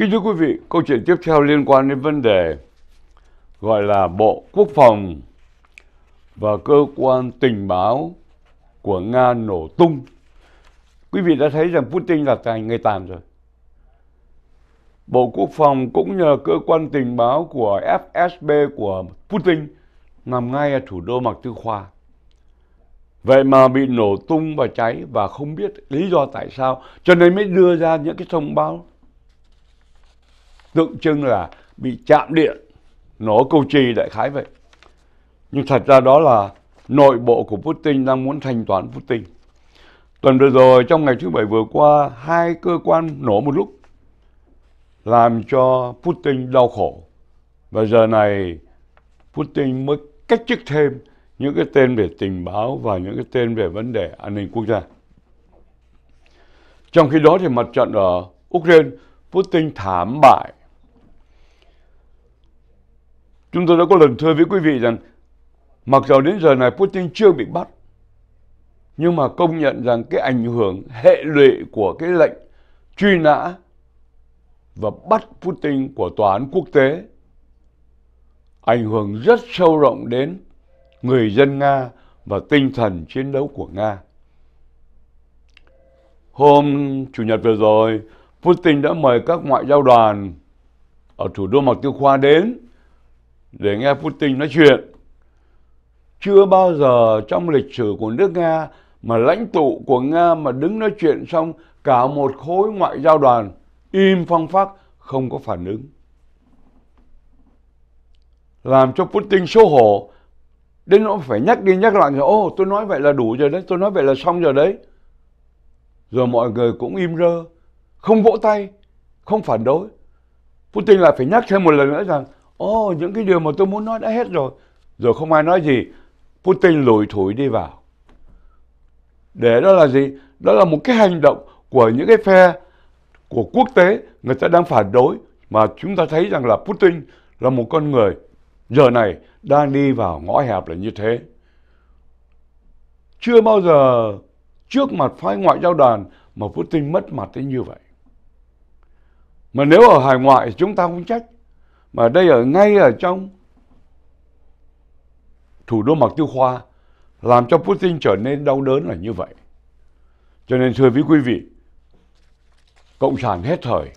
Kính thưa quý vị, câu chuyện tiếp theo liên quan đến vấn đề gọi là Bộ Quốc phòng và cơ quan tình báo của Nga nổ tung. Quý vị đã thấy rằng Putin là tài người tàn rồi. Bộ Quốc phòng cũng nhờ cơ quan tình báo của FSB của Putin nằm ngay ở thủ đô Mạc Tư Khoa. Vậy mà bị nổ tung và cháy và không biết lý do tại sao, cho nên mới đưa ra những cái thông báo tượng trưng là bị chạm điện nổ cầu trì đại khái vậy nhưng thật ra đó là nội bộ của Putin đang muốn thanh toán Putin tuần vừa rồi trong ngày thứ bảy vừa qua hai cơ quan nổ một lúc làm cho Putin đau khổ và giờ này Putin mới cách chức thêm những cái tên về tình báo và những cái tên về vấn đề an ninh quốc gia. Trong khi đó thì mặt trận ở Ukraine, Putin thảm bại Chúng tôi đã có lần thưa với quý vị rằng mặc dù đến giờ này Putin chưa bị bắt nhưng mà công nhận rằng cái ảnh hưởng hệ lụy của cái lệnh truy nã và bắt Putin của tòa án quốc tế ảnh hưởng rất sâu rộng đến người dân Nga và tinh thần chiến đấu của Nga. Hôm Chủ nhật vừa rồi, Putin đã mời các ngoại giao đoàn ở thủ đô Mạc Tiêu Khoa đến để nghe Putin nói chuyện. Chưa bao giờ trong lịch sử của nước Nga mà lãnh tụ của Nga mà đứng nói chuyện xong cả một khối ngoại giao đoàn im phăng phắc không có phản ứng. Làm cho Putin xấu hổ đến nỗi phải nhắc đi nhắc lại ô tôi nói vậy là đủ rồi đấy tôi nói vậy là xong rồi đấy rồi mọi người cũng im rơ không vỗ tay không phản đối Putin lại phải nhắc thêm một lần nữa rằng Ồ, oh, những cái điều mà tôi muốn nói đã hết rồi. Rồi không ai nói gì. Putin lùi thủi đi vào. Để đó là gì? Đó là một cái hành động của những cái phe của quốc tế người ta đang phản đối mà chúng ta thấy rằng là Putin là một con người giờ này đang đi vào ngõ hẹp là như thế. Chưa bao giờ trước mặt phái ngoại giao đoàn mà Putin mất mặt đến như vậy. Mà nếu ở hải ngoại chúng ta không trách mà đây ở ngay ở trong thủ đô mặc Tiêu Khoa làm cho Putin trở nên đau đớn là như vậy. Cho nên thưa với quý vị, cộng sản hết thời,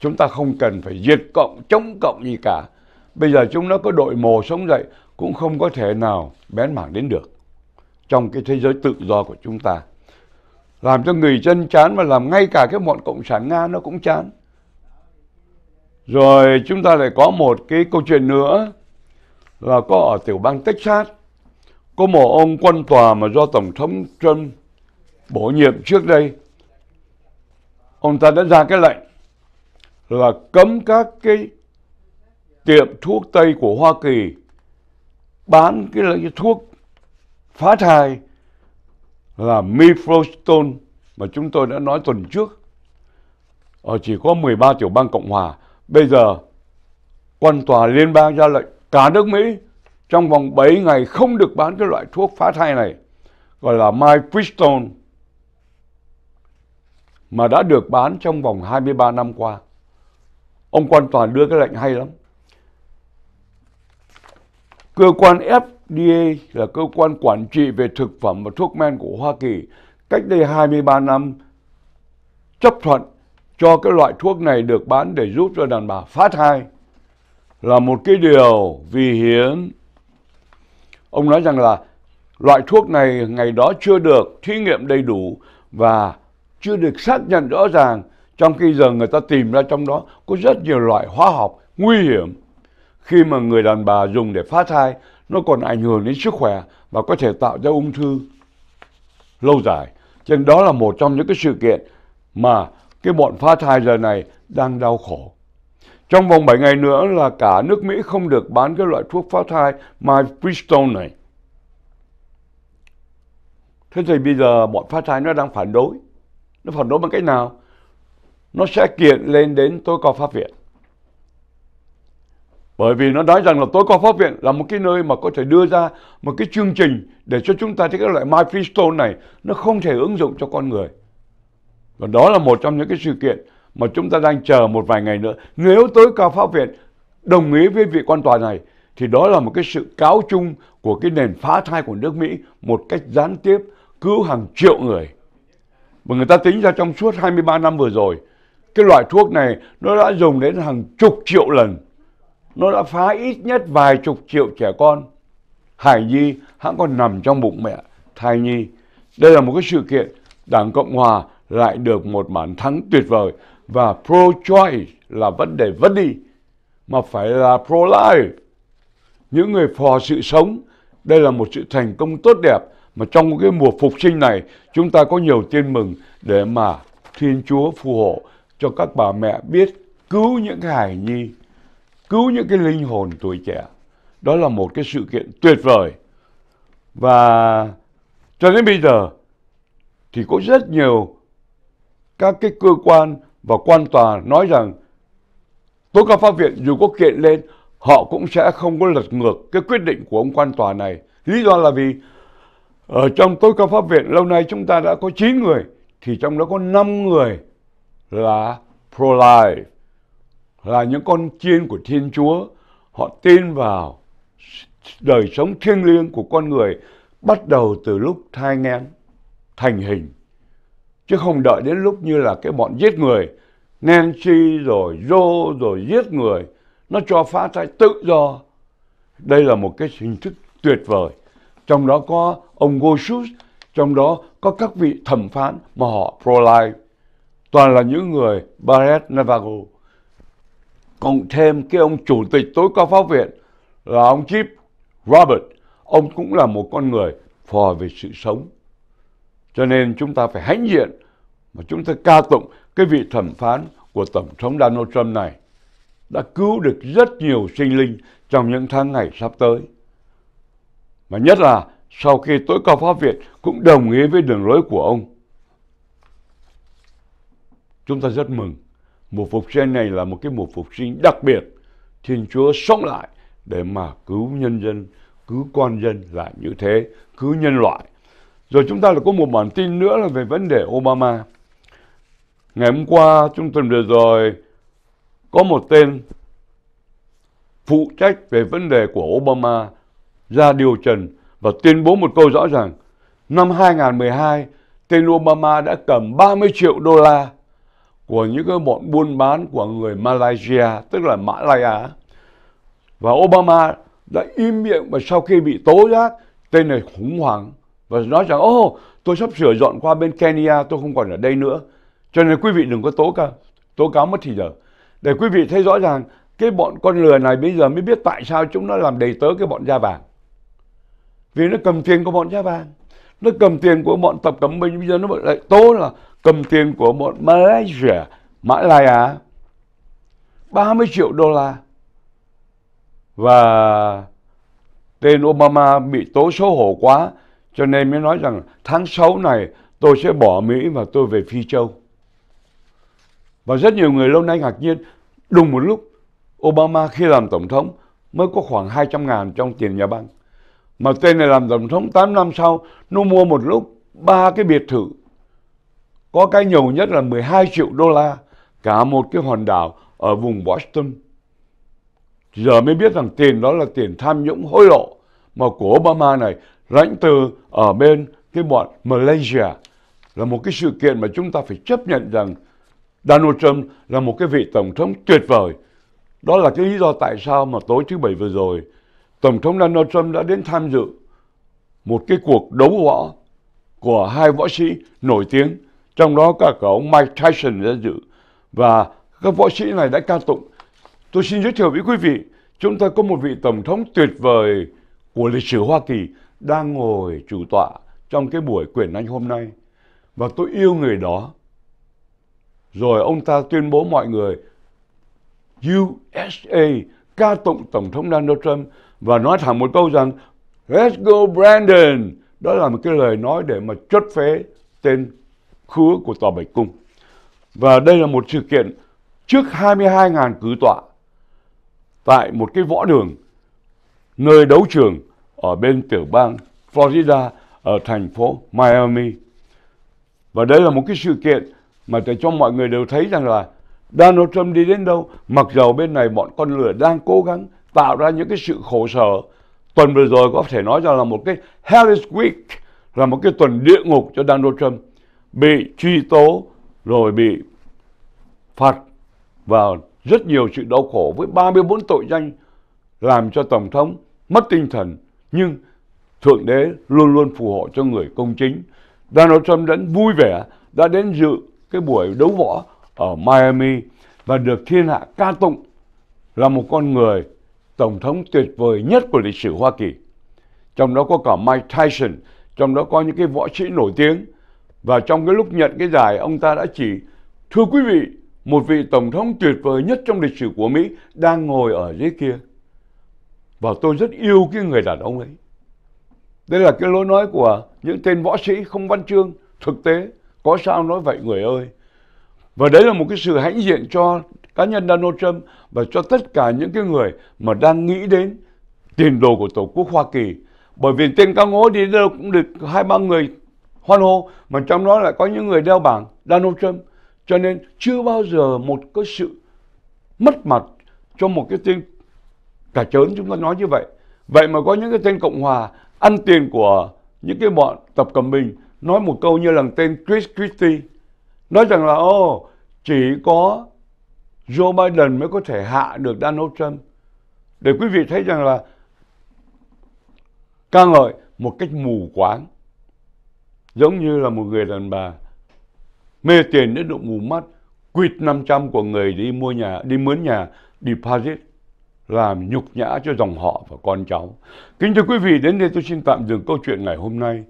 chúng ta không cần phải diệt cộng, chống cộng gì cả. Bây giờ chúng nó có đội mồ sống dậy cũng không có thể nào bén mảng đến được trong cái thế giới tự do của chúng ta. Làm cho người dân chán và làm ngay cả cái bọn cộng sản Nga nó cũng chán. Rồi chúng ta lại có một cái câu chuyện nữa là có ở tiểu bang Texas có một ông quân tòa mà do Tổng thống Trump bổ nhiệm trước đây ông ta đã ra cái lệnh là cấm các cái tiệm thuốc Tây của Hoa Kỳ bán cái loại thuốc phá thai là Mifrostone mà chúng tôi đã nói tuần trước. Ở chỉ có 13 tiểu bang Cộng Hòa Bây giờ, quan tòa liên bang ra lệnh cả nước Mỹ trong vòng 7 ngày không được bán cái loại thuốc phá thai này gọi là mifepristone mà đã được bán trong vòng 23 năm qua. Ông quan tòa đưa cái lệnh hay lắm. Cơ quan FDA là cơ quan quản trị về thực phẩm và thuốc men của Hoa Kỳ cách đây 23 năm chấp thuận cho cái loại thuốc này được bán để giúp cho đàn bà phá thai là một cái điều vì hiến. Ông nói rằng là loại thuốc này ngày đó chưa được thí nghiệm đầy đủ và chưa được xác nhận rõ ràng trong khi giờ người ta tìm ra trong đó có rất nhiều loại hóa học nguy hiểm khi mà người đàn bà dùng để phá thai nó còn ảnh hưởng đến sức khỏe và có thể tạo ra ung thư lâu dài. Cho nên đó là một trong những cái sự kiện mà cái bọn phá thai giờ này đang đau khổ. Trong vòng 7 ngày nữa là cả nước Mỹ không được bán cái loại thuốc phá thai Mifepristone này. Thế thì bây giờ bọn phá thai nó đang phản đối. Nó phản đối bằng cách nào? Nó sẽ kiện lên đến tối cao pháp viện. Bởi vì nó nói rằng là tối cao pháp viện là một cái nơi mà có thể đưa ra một cái chương trình để cho chúng ta thấy cái loại Mifepristone này nó không thể ứng dụng cho con người. Và đó là một trong những cái sự kiện mà chúng ta đang chờ một vài ngày nữa. Nếu tối cao pháp viện đồng ý với vị quan tòa này thì đó là một cái sự cáo chung của cái nền phá thai của nước Mỹ một cách gián tiếp cứu hàng triệu người. Và người ta tính ra trong suốt 23 năm vừa rồi, cái loại thuốc này nó đã dùng đến hàng chục triệu lần. Nó đã phá ít nhất vài chục triệu trẻ con. Hải Nhi hãng còn nằm trong bụng mẹ, thai nhi. Đây là một cái sự kiện Đảng Cộng Hòa lại được một bản thắng tuyệt vời và pro-choice là vấn đề vấn đi mà phải là pro-life. Những người phò sự sống, đây là một sự thành công tốt đẹp mà trong cái mùa phục sinh này chúng ta có nhiều tin mừng để mà Thiên Chúa phù hộ cho các bà mẹ biết cứu những cái hài nhi, cứu những cái linh hồn tuổi trẻ. Đó là một cái sự kiện tuyệt vời. Và cho đến bây giờ thì có rất nhiều các cái cơ quan và quan tòa nói rằng tối cao pháp viện dù có kiện lên họ cũng sẽ không có lật ngược cái quyết định của ông quan tòa này lý do là vì ở ờ, trong tối cao pháp viện lâu nay chúng ta đã có 9 người thì trong đó có 5 người là pro-life là những con chiên của Thiên Chúa họ tin vào đời sống thiêng liêng của con người bắt đầu từ lúc thai nghén thành hình chứ không đợi đến lúc như là cái bọn giết người Nancy rồi Joe rồi giết người nó cho phá thai tự do đây là một cái hình thức tuyệt vời trong đó có ông Gorsuch trong đó có các vị thẩm phán mà họ pro-life toàn là những người Barrett Navajo cộng thêm cái ông chủ tịch tối cao pháp viện là ông Chip Robert ông cũng là một con người phò về sự sống cho nên chúng ta phải hãnh diện mà chúng ta ca tụng cái vị thẩm phán của Tổng thống Donald Trump này đã cứu được rất nhiều sinh linh trong những tháng ngày sắp tới. Và nhất là sau khi tối cao pháp viện cũng đồng ý với đường lối của ông. Chúng ta rất mừng. Mùa phục sinh này là một cái mùa phục sinh đặc biệt. Thiên Chúa sống lại để mà cứu nhân dân, cứu con dân là như thế, cứu nhân loại. Rồi chúng ta lại có một bản tin nữa là về vấn đề Obama. Ngày hôm qua, trong tuần vừa rồi, có một tên phụ trách về vấn đề của Obama ra điều trần và tuyên bố một câu rõ ràng. Năm 2012, tên Obama đã cầm 30 triệu đô la của những cái bọn buôn bán của người Malaysia, tức là Mã Lai Á. Và Obama đã im miệng và sau khi bị tố giác, tên này khủng hoảng và nói rằng ô oh, tôi sắp sửa dọn qua bên Kenya tôi không còn ở đây nữa cho nên quý vị đừng có tố cáo tố cáo mất thì giờ để quý vị thấy rõ ràng cái bọn con lừa này bây giờ mới biết tại sao chúng nó làm đầy tớ cái bọn da vàng vì nó cầm tiền của bọn da vàng nó cầm tiền của bọn tập cấm mình bây giờ nó lại tố là cầm tiền của bọn Malaysia Mã Lai Á 30 triệu đô la và tên Obama bị tố xấu hổ quá cho nên mới nói rằng tháng 6 này tôi sẽ bỏ Mỹ và tôi về Phi Châu. Và rất nhiều người lâu nay ngạc nhiên, đùng một lúc Obama khi làm tổng thống mới có khoảng 200 ngàn trong tiền nhà băng. Mà tên này làm tổng thống 8 năm sau, nó mua một lúc ba cái biệt thự. Có cái nhiều nhất là 12 triệu đô la, cả một cái hòn đảo ở vùng Boston. Giờ mới biết rằng tiền đó là tiền tham nhũng hối lộ mà của Obama này lãnh từ ở bên cái bọn Malaysia là một cái sự kiện mà chúng ta phải chấp nhận rằng Donald Trump là một cái vị tổng thống tuyệt vời. Đó là cái lý do tại sao mà tối thứ bảy vừa rồi tổng thống Donald Trump đã đến tham dự một cái cuộc đấu võ của hai võ sĩ nổi tiếng, trong đó cả cả ông Mike Tyson đã dự và các võ sĩ này đã ca tụng. Tôi xin giới thiệu với quý vị, chúng ta có một vị tổng thống tuyệt vời của lịch sử Hoa Kỳ đang ngồi chủ tọa trong cái buổi quyển anh hôm nay và tôi yêu người đó. Rồi ông ta tuyên bố mọi người USA ca tụng Tổng thống Donald Trump và nói thẳng một câu rằng Let's go Brandon. Đó là một cái lời nói để mà chốt phế tên khứa của Tòa Bạch Cung. Và đây là một sự kiện trước 22.000 cử tọa tại một cái võ đường nơi đấu trường ở bên tiểu bang Florida ở thành phố Miami. Và đây là một cái sự kiện mà để cho mọi người đều thấy rằng là Donald Trump đi đến đâu, mặc dầu bên này bọn con lửa đang cố gắng tạo ra những cái sự khổ sở. Tuần vừa rồi có thể nói rằng là một cái Hellish Week, là một cái tuần địa ngục cho Donald Trump. Bị truy tố, rồi bị phạt và rất nhiều sự đau khổ với 34 tội danh làm cho Tổng thống mất tinh thần, nhưng Thượng Đế luôn luôn phù hộ cho người công chính. Donald Trump đã vui vẻ đã đến dự cái buổi đấu võ ở Miami và được thiên hạ ca tụng là một con người tổng thống tuyệt vời nhất của lịch sử Hoa Kỳ. Trong đó có cả Mike Tyson, trong đó có những cái võ sĩ nổi tiếng. Và trong cái lúc nhận cái giải, ông ta đã chỉ, thưa quý vị, một vị tổng thống tuyệt vời nhất trong lịch sử của Mỹ đang ngồi ở dưới kia. Và tôi rất yêu cái người đàn ông ấy. Đây là cái lối nói của những tên võ sĩ không văn chương, thực tế. Có sao nói vậy người ơi. Và đấy là một cái sự hãnh diện cho cá nhân Donald Trump và cho tất cả những cái người mà đang nghĩ đến tiền đồ của Tổ quốc Hoa Kỳ. Bởi vì tên cao ngố đi đâu cũng được hai ba người hoan hô, mà trong đó lại có những người đeo bảng Donald Trump. Cho nên chưa bao giờ một cái sự mất mặt cho một cái tên cả chớn chúng ta nói như vậy vậy mà có những cái tên cộng hòa ăn tiền của những cái bọn tập cầm bình nói một câu như là tên Chris Christie nói rằng là ô chỉ có Joe Biden mới có thể hạ được Donald Trump để quý vị thấy rằng là ca ngợi một cách mù quáng giống như là một người đàn bà mê tiền đến độ mù mắt quỵt 500 của người đi mua nhà đi mướn nhà deposit làm nhục nhã cho dòng họ và con cháu. Kính thưa quý vị, đến đây tôi xin tạm dừng câu chuyện ngày hôm nay.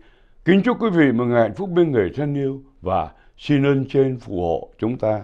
Kính chúc quý vị một ngày hạnh phúc bên người thân yêu và xin ơn trên phù hộ chúng ta.